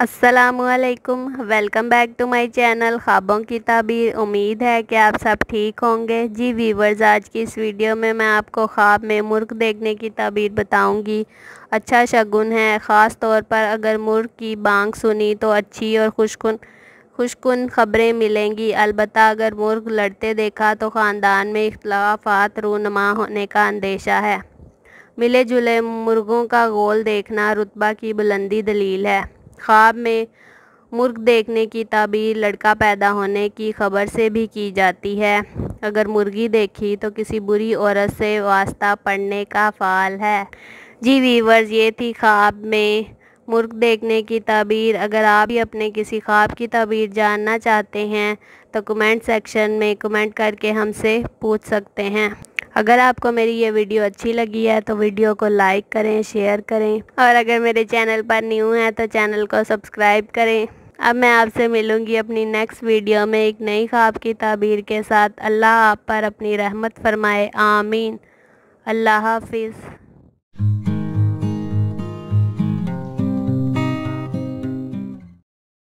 असलकम welcome back to my channel ख्वाबों की ताबीर उम्मीद है कि आप सब ठीक होंगे जी वीवर्स आज की इस वीडियो में मैं आपको ख्वाब में मुर्ग देखने की ताबीर बताऊंगी अच्छा शगुन है ख़ास तौर पर अगर मुर्ग की बांग सुनी तो अच्छी और खुशकुन खुशकुन खबरें मिलेंगी अलबत् अगर मुर्ग लड़ते देखा तो ख़ानदान में इख्लाफात रूनमा होने का अंदेशा है मिले जुले मुर्गों का गोल देखना रुतबा की बुलंदी दलील है ख्वाब में मुर्ग देखने की ताबीर लड़का पैदा होने की खबर से भी की जाती है अगर मुर्गी देखी तो किसी बुरी औरत से वास्ता पड़ने का फ़ाल है जी वीवर्स ये थी ख्वाब में मुर्ग देखने की तबीर अगर आप भी अपने किसी ख्वाब की तबीर जानना चाहते हैं तो कमेंट सेक्शन में कमेंट करके हमसे पूछ सकते हैं अगर आपको मेरी ये वीडियो अच्छी लगी है तो वीडियो को लाइक करें शेयर करें और अगर मेरे चैनल पर न्यू है तो चैनल को सब्सक्राइब करें अब मैं आपसे मिलूंगी अपनी नेक्स्ट वीडियो में एक नई ख्वाब की ताबीर के साथ अल्लाह आप पर अपनी रहमत फरमाए आमीन अल्लाह हाफिज़